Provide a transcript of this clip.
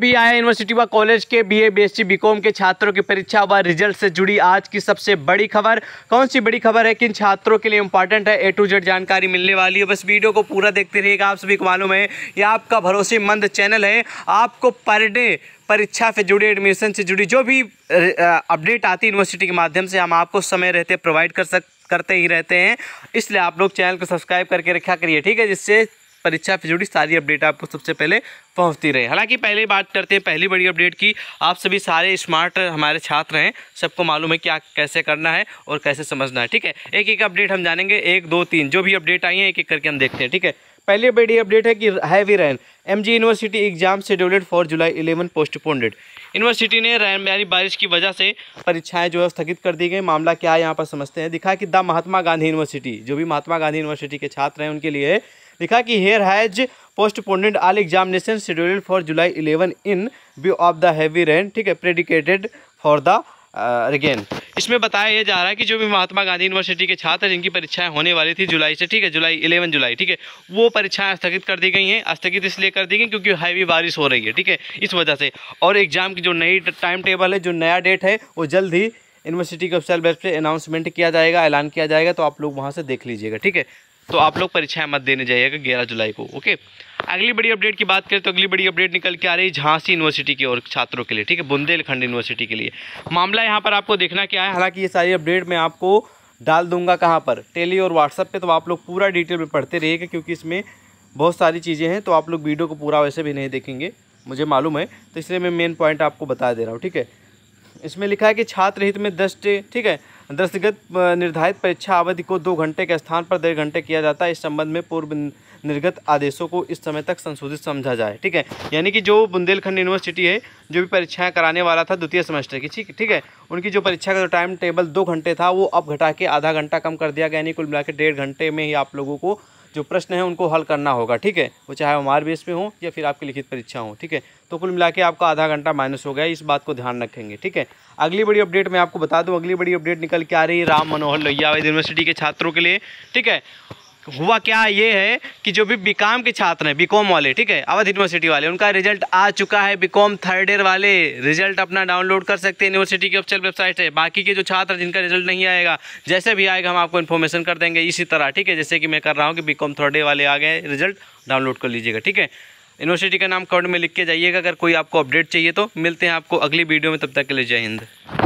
भी आया यूनिवर्सिटी व कॉलेज के बीए बीएससी बीकॉम के छात्रों की परीक्षा व रिजल्ट से जुड़ी आज की सबसे बड़ी खबर कौन सी बड़ी खबर है किन छात्रों के लिए इंपॉर्टेंट है ए टू जेड जानकारी मिलने वाली है बस वीडियो को पूरा देखते रहिएगा आप सभी को मालूम है यह आपका भरोसेमंद चैनल है आपको पर डे परीक्षा से जुड़ी एडमिशन से जुड़ी जो भी अपडेट आती है यूनिवर्सिटी के माध्यम से हम आपको समय रहते प्रोवाइड कर सक करते ही रहते हैं इसलिए आप लोग चैनल को सब्सक्राइब करके रखा करिए ठीक है जिससे परीक्षा से जुड़ी सारी अपडेट आपको सबसे पहले पहुंचती रहे हालांकि पहले बात करते हैं पहली बड़ी अपडेट की आप सभी सारे स्मार्ट हमारे छात्र हैं सबको मालूम है क्या कैसे करना है और कैसे समझना है ठीक है एक एक अपडेट हम जानेंगे एक दो तीन जो भी अपडेट आई है एक एक करके हम देखते हैं ठीक है पहली बड़ी अपडेट है कि heavy rain M university exam scheduled for July eleven postponed university ने रैन यानी बारिश की वजह से परीक्षाएं जो है स्थगित कर दी गई मामला क्या है यहाँ पर समझते हैं दिखा कि द महात्मा गांधी यूनिवर्सिटी जो भी महात्मा गांधी यूनिवर्सिटी के छात्र हैं उनके लिए है लिखा कि here has postponed all examination scheduled for July eleven in view of the heavy rain ठीक है प्रेडिकेटेड फॉर द अगेन इसमें बताया जा रहा है कि जो भी महात्मा गांधी यूनिवर्सिटी के छात्र जिनकी परीक्षाएं होने वाली थी जुलाई से ठीक है जुलाई इलेवन जुलाई ठीक है वो परीक्षाएं स्थगित कर दी गई हैं स्थगित इसलिए कर दी गई क्योंकि हैवी बारिश हो रही है ठीक है इस वजह से और एग्जाम की जो नई टाइम टेबल है जो नया डेट है वो जल्द ही यूनिवर्सिटी के वेबसाइट पर अनाउंसमेंट किया जाएगा ऐलान किया जाएगा तो आप लोग वहाँ से देख लीजिएगा ठीक है तो आप लोग परीक्षाएं मत देने जाइएगा ग्यारह जुलाई को ओके अगली बड़ी अपडेट की बात करें तो अगली बड़ी अपडेट निकल के आ रही है झांसी यूनिवर्सिटी की और छात्रों के लिए ठीक है बुंदेलखंड यूनिवर्सिटी के लिए मामला यहाँ पर आपको देखना क्या है हालांकि ये सारी अपडेट मैं आपको डाल दूंगा कहाँ पर टेली और व्हाट्सअप पे तो आप लोग पूरा डिटेल में पढ़ते रहिएगा क्योंकि इसमें बहुत सारी चीज़ें हैं तो आप लोग वीडियो को पूरा वैसे भी नहीं देखेंगे मुझे मालूम है तो इसलिए मैं मेन पॉइंट आपको बता दे रहा हूँ ठीक है इसमें लिखा है कि छात्र हित में दस ठीक है दृष्टिगत निर्धारित परीक्षा अवधि को दो घंटे के स्थान पर डेढ़ घंटे किया जाता है इस संबंध में पूर्व निर्गत आदेशों को इस समय तक संशोधित समझा जाए ठीक है यानी कि जो बुंदेलखंड यूनिवर्सिटी है जो भी परीक्षाएं कराने वाला था द्वितीय सेमेस्टर की ठीक ठीक है उनकी जो परीक्षा का जो टाइम टेबल दो घंटे था वो अब घटा के आधा घंटा कम कर दिया गया यानी कुल मिला के डेढ़ घंटे में ही आप लोगों को जो प्रश्न है उनको हल करना होगा ठीक है वो चाहे हमारे बेस पे हो या फिर आपकी लिखित परीक्षा हो ठीक है तो कुल मिला आपका आधा घंटा माइनस हो गया इस बात को ध्यान रखेंगे ठीक है अगली बड़ी अपडेट मैं आपको बता दूँ अगली बड़ी अपडेट निकल के आ रही है राम मनोहर लोहिया यूनिवर्सिटी के छात्रों के लिए ठीक है हुआ क्या ये है कि जो भी बीकाम के छात्र हैं बीकॉम वाले ठीक है अवध यूनिवर्सिटी वाले उनका रिजल्ट आ चुका है बीकॉम थर्ड ईयर वाले रिजल्ट अपना डाउनलोड कर सकते हैं यूनिवर्सिटी की ऑफिशियल वेबसाइट है बाकी के जो छात्र जिनका रिजल्ट नहीं आएगा जैसे भी आएगा हम आपको इन्फॉर्मेशन कर देंगे इसी तरह ठीक है जैसे कि मैं कर रहा हूँ कि बी थर्ड ईयर वाले आ गए रिजल्ट डाउनलोड कर लीजिएगा ठीक है यूनिवर्सिटी का नाम कॉर्ड में लिख के जाइएगा अगर कोई आपको अपडेट चाहिए तो मिलते हैं आपको अगली वीडियो में तब तक के लिए जय हिंद